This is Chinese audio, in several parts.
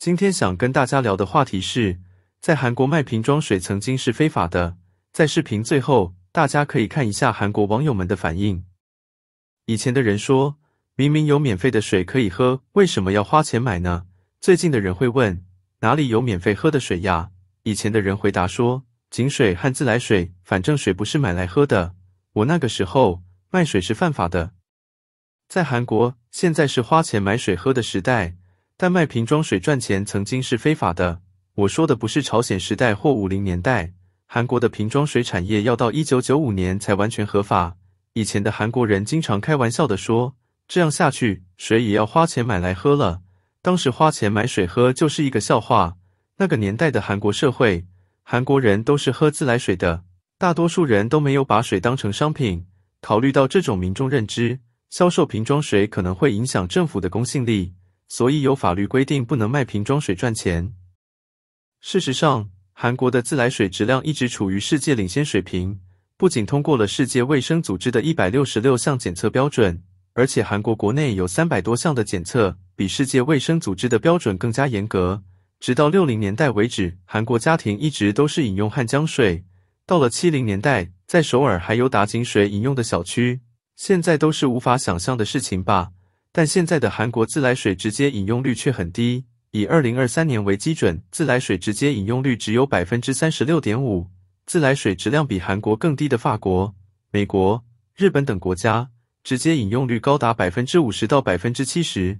今天想跟大家聊的话题是，在韩国卖瓶装水曾经是非法的。在视频最后，大家可以看一下韩国网友们的反应。以前的人说，明明有免费的水可以喝，为什么要花钱买呢？最近的人会问，哪里有免费喝的水呀？以前的人回答说，井水和自来水，反正水不是买来喝的。我那个时候卖水是犯法的，在韩国现在是花钱买水喝的时代。但卖瓶装水赚钱曾经是非法的。我说的不是朝鲜时代或五零年代，韩国的瓶装水产业要到一九九五年才完全合法。以前的韩国人经常开玩笑的说：“这样下去，水也要花钱买来喝了。”当时花钱买水喝就是一个笑话。那个年代的韩国社会，韩国人都是喝自来水的，大多数人都没有把水当成商品。考虑到这种民众认知，销售瓶装水可能会影响政府的公信力。所以有法律规定不能卖瓶装水赚钱。事实上，韩国的自来水质量一直处于世界领先水平，不仅通过了世界卫生组织的一百六十六项检测标准，而且韩国国内有三百多项的检测，比世界卫生组织的标准更加严格。直到六零年代为止，韩国家庭一直都是饮用汉江水。到了七零年代，在首尔还有打井水饮用的小区，现在都是无法想象的事情吧。但现在的韩国自来水直接饮用率却很低，以二零二三年为基准，自来水直接饮用率只有百分之三十六点五。自来水质量比韩国更低的法国、美国、日本等国家，直接饮用率高达百分之五十到百分之七十。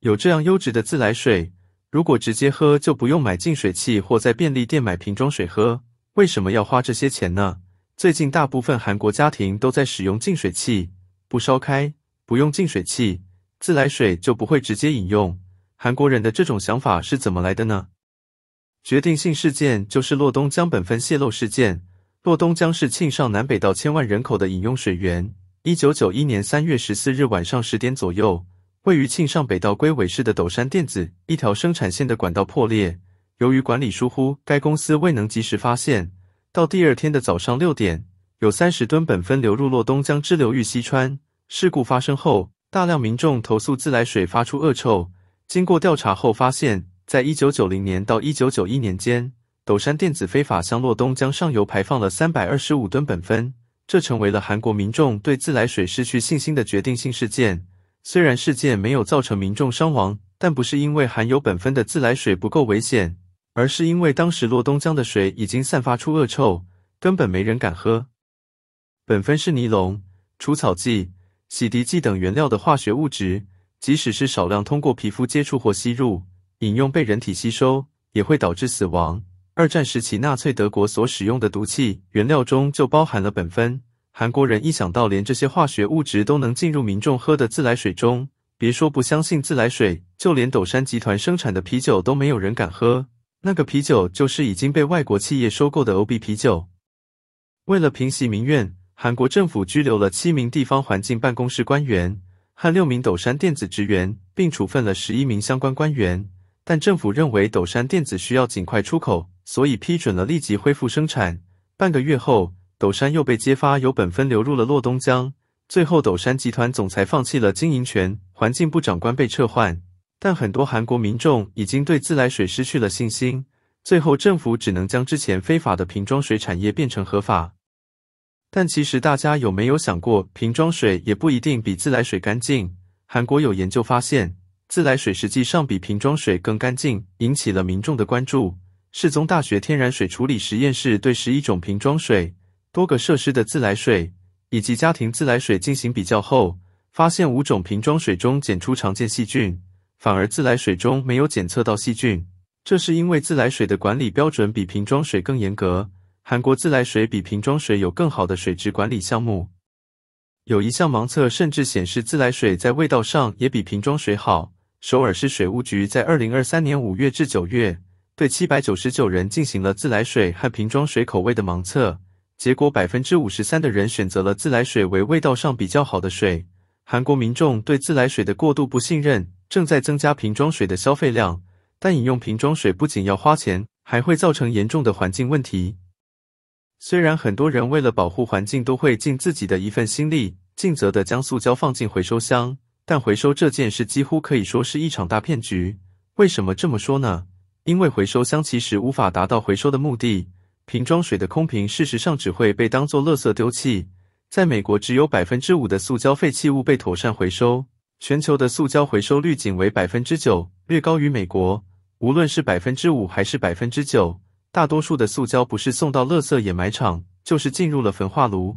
有这样优质的自来水，如果直接喝，就不用买净水器或在便利店买瓶装水喝，为什么要花这些钱呢？最近大部分韩国家庭都在使用净水器，不烧开。不用净水器，自来水就不会直接饮用。韩国人的这种想法是怎么来的呢？决定性事件就是洛东江苯酚泄漏事件。洛东江是庆尚南北道千万人口的饮用水源。一九九一年三月十四日晚上十点左右，位于庆尚北道龟尾市的斗山电子一条生产线的管道破裂，由于管理疏忽，该公司未能及时发现。到第二天的早上六点，有三十吨苯酚流入洛东江支流域西川。事故发生后，大量民众投诉自来水发出恶臭。经过调查后发现，在一九九零年到一九九一年间，斗山电子非法向洛东江上游排放了三百二十五吨苯酚，这成为了韩国民众对自来水失去信心的决定性事件。虽然事件没有造成民众伤亡，但不是因为含有苯酚的自来水不够危险，而是因为当时洛东江的水已经散发出恶臭，根本没人敢喝。苯酚是尼龙除草剂。洗涤剂等原料的化学物质，即使是少量通过皮肤接触或吸入、饮用被人体吸收，也会导致死亡。二战时期纳粹德国所使用的毒气原料中就包含了苯酚。韩国人一想到连这些化学物质都能进入民众喝的自来水中，别说不相信自来水，就连斗山集团生产的啤酒都没有人敢喝。那个啤酒就是已经被外国企业收购的欧 b 啤酒。为了平息民怨。韩国政府拘留了七名地方环境办公室官员和六名斗山电子职员，并处分了十一名相关官员。但政府认为斗山电子需要尽快出口，所以批准了立即恢复生产。半个月后，斗山又被揭发有本分流入了洛东江。最后，斗山集团总裁放弃了经营权，环境部长官被撤换。但很多韩国民众已经对自来水失去了信心。最后，政府只能将之前非法的瓶装水产业变成合法。但其实大家有没有想过，瓶装水也不一定比自来水干净？韩国有研究发现，自来水实际上比瓶装水更干净，引起了民众的关注。世宗大学天然水处理实验室对十一种瓶装水、多个设施的自来水以及家庭自来水进行比较后，发现五种瓶装水中检出常见细菌，反而自来水中没有检测到细菌。这是因为自来水的管理标准比瓶装水更严格。韩国自来水比瓶装水有更好的水质管理项目，有一项盲测甚至显示自来水在味道上也比瓶装水好。首尔市水务局在二零二三年五月至九月对七百九十九人进行了自来水和瓶装水口味的盲测，结果百分之五十三的人选择了自来水为味道上比较好的水。韩国民众对自来水的过度不信任正在增加瓶装水的消费量，但饮用瓶装水不仅要花钱，还会造成严重的环境问题。虽然很多人为了保护环境都会尽自己的一份心力，尽责的将塑胶放进回收箱，但回收这件事几乎可以说是一场大骗局。为什么这么说呢？因为回收箱其实无法达到回收的目的，瓶装水的空瓶事实上只会被当作垃圾丢弃。在美国，只有百分之五的塑胶废弃物被妥善回收，全球的塑胶回收率仅为百分之九，略高于美国。无论是百分之五还是百分之九。大多数的塑胶不是送到垃圾掩埋场，就是进入了焚化炉。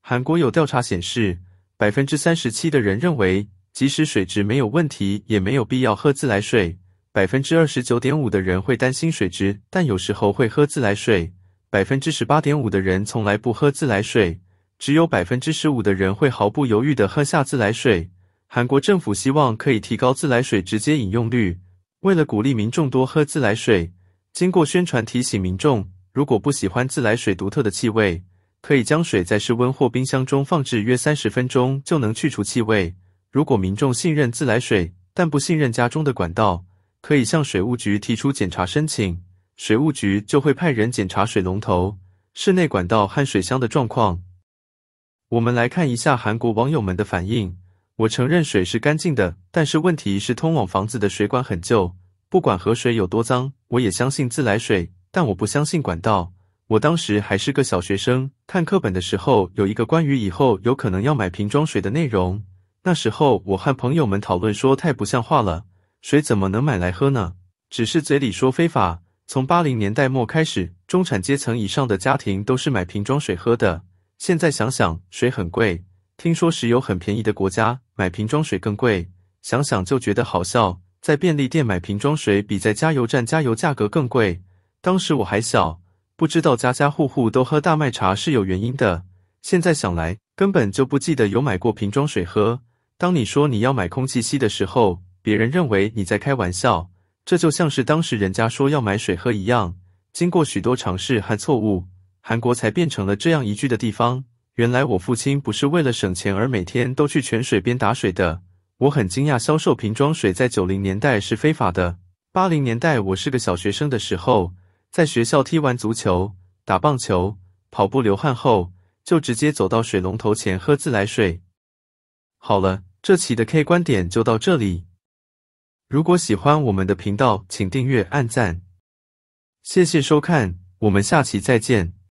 韩国有调查显示，百分之三十七的人认为，即使水质没有问题，也没有必要喝自来水；百分之二十九点五的人会担心水质，但有时候会喝自来水；百分之十八点五的人从来不喝自来水；只有百分之十五的人会毫不犹豫的喝下自来水。韩国政府希望可以提高自来水直接饮用率，为了鼓励民众多喝自来水。经过宣传提醒民众，如果不喜欢自来水独特的气味，可以将水在室温或冰箱中放置约三十分钟，就能去除气味。如果民众信任自来水，但不信任家中的管道，可以向水务局提出检查申请，水务局就会派人检查水龙头、室内管道和水箱的状况。我们来看一下韩国网友们的反应。我承认水是干净的，但是问题是通往房子的水管很旧。不管河水有多脏，我也相信自来水，但我不相信管道。我当时还是个小学生，看课本的时候有一个关于以后有可能要买瓶装水的内容。那时候我和朋友们讨论说，太不像话了，水怎么能买来喝呢？只是嘴里说非法。从八零年代末开始，中产阶层以上的家庭都是买瓶装水喝的。现在想想，水很贵，听说石油很便宜的国家买瓶装水更贵，想想就觉得好笑。在便利店买瓶装水比在加油站加油价格更贵。当时我还小，不知道家家户户都喝大麦茶是有原因的。现在想来，根本就不记得有买过瓶装水喝。当你说你要买空气吸的时候，别人认为你在开玩笑，这就像是当时人家说要买水喝一样。经过许多尝试和错误，韩国才变成了这样宜居的地方。原来我父亲不是为了省钱而每天都去泉水边打水的。我很惊讶，销售瓶装水在九零年代是非法的。八零年代，我是个小学生的时候，在学校踢完足球、打棒球、跑步流汗后，就直接走到水龙头前喝自来水。好了，这期的 K 观点就到这里。如果喜欢我们的频道，请订阅、按赞。谢谢收看，我们下期再见。